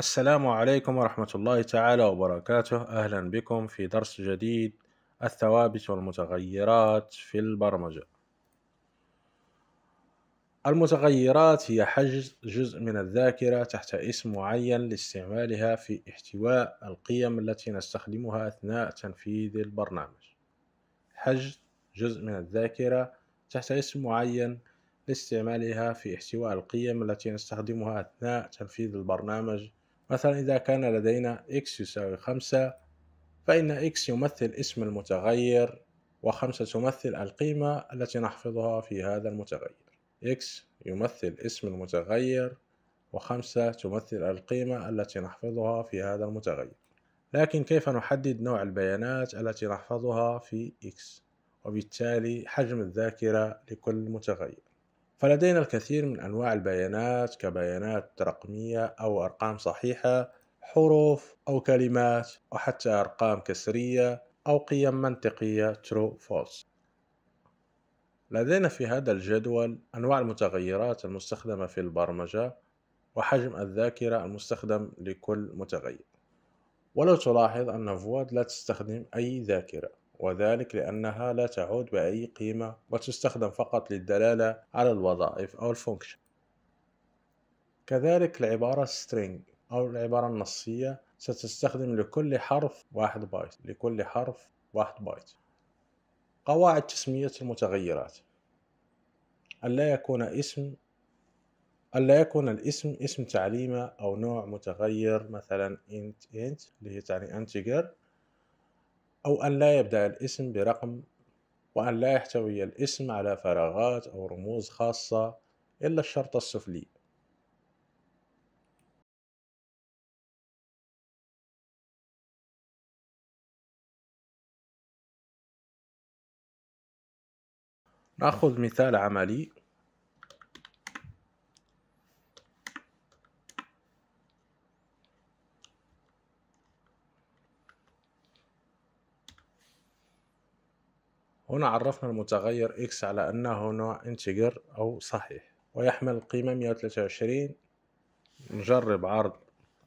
السلام عليكم ورحمة الله تعالى وبركاته أهلا بكم في درس جديد الثوابت والمتغيرات في البرمجة المتغيرات هي حجز جزء من الذاكرة تحت اسم معين لاستعمالها في احتواء القيم التي نستخدمها أثناء تنفيذ البرنامج حجز جزء من الذاكرة تحت اسم معين لاستعمالها في احتواء القيم التي نستخدمها أثناء تنفيذ البرنامج مثلا إذا كان لدينا x يساوي خمسة فإن x يمثل اسم المتغير وخمسة تمثل القيمة التي نحفظها في هذا المتغير x يمثل اسم المتغير وخمسة تمثل القيمة التي نحفظها في هذا المتغير لكن كيف نحدد نوع البيانات التي نحفظها في x وبالتالي حجم الذاكرة لكل متغير فلدينا الكثير من أنواع البيانات كبيانات رقمية أو أرقام صحيحة حروف أو كلمات وحتى أرقام كسرية أو قيم منطقية true false لدينا في هذا الجدول أنواع المتغيرات المستخدمة في البرمجة وحجم الذاكرة المستخدم لكل متغير ولو تلاحظ أن فواد لا تستخدم أي ذاكرة وذلك لأنها لا تعود بأي قيمة وتستخدم فقط للدلالة على الوظائف أو الفونكشن كذلك العبارة string أو العبارة النصية ستستخدم لكل حرف واحد بايت لكل حرف واحد بايت قواعد تسمية المتغيرات ألا يكون اسم ألا يكون الاسم اسم تعليمة أو نوع متغير مثلا int int اللي هي تعني integer أو أن لا يبدأ الاسم برقم وأن لا يحتوي الاسم على فراغات أو رموز خاصة إلا الشرط السفلي نأخذ مثال عملي هنا عرفنا المتغير x على أنه نوع انتجر أو صحيح ويحمل القيمة 123 نجرب عرض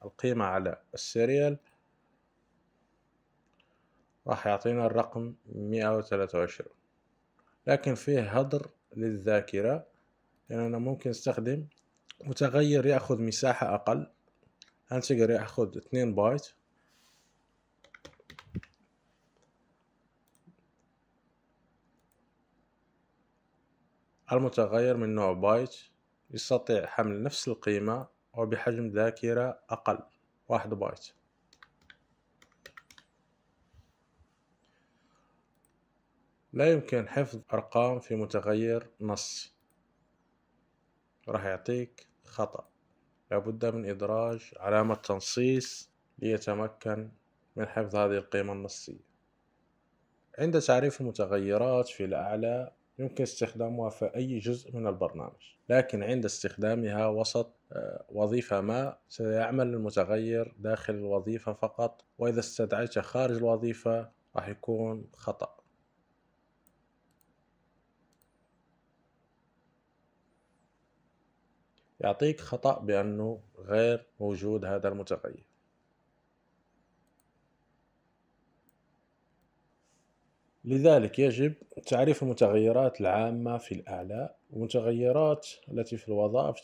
القيمة على السيريال راح يعطينا الرقم 123 لكن فيه هدر للذاكرة لأننا ممكن نستخدم متغير يأخذ مساحة أقل انتجر يأخذ 2 بايت المتغير من نوع بايت يستطيع حمل نفس القيمة وبحجم ذاكرة أقل واحد بايت لا يمكن حفظ أرقام في متغير نص راح يعطيك خطأ لابد من إدراج علامة تنصيص ليتمكن من حفظ هذه القيمة النصية عند تعريف المتغيرات في الأعلى يمكن استخدامها في أي جزء من البرنامج لكن عند استخدامها وسط آه، وظيفة ما سيعمل المتغير داخل الوظيفة فقط وإذا استدعيته خارج الوظيفة راح يكون خطأ يعطيك خطأ بأنه غير موجود هذا المتغير لذلك يجب تعريف المتغيرات العامة في الأعلى والمتغيرات التي في الوظائف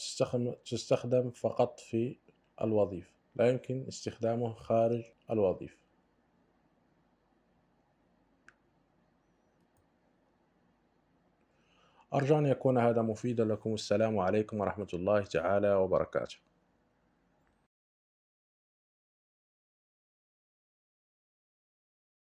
تستخدم فقط في الوظيفة لا يمكن استخدامه خارج الوظيفة أرجو أن يكون هذا مفيدا لكم السلام عليكم ورحمة الله تعالى وبركاته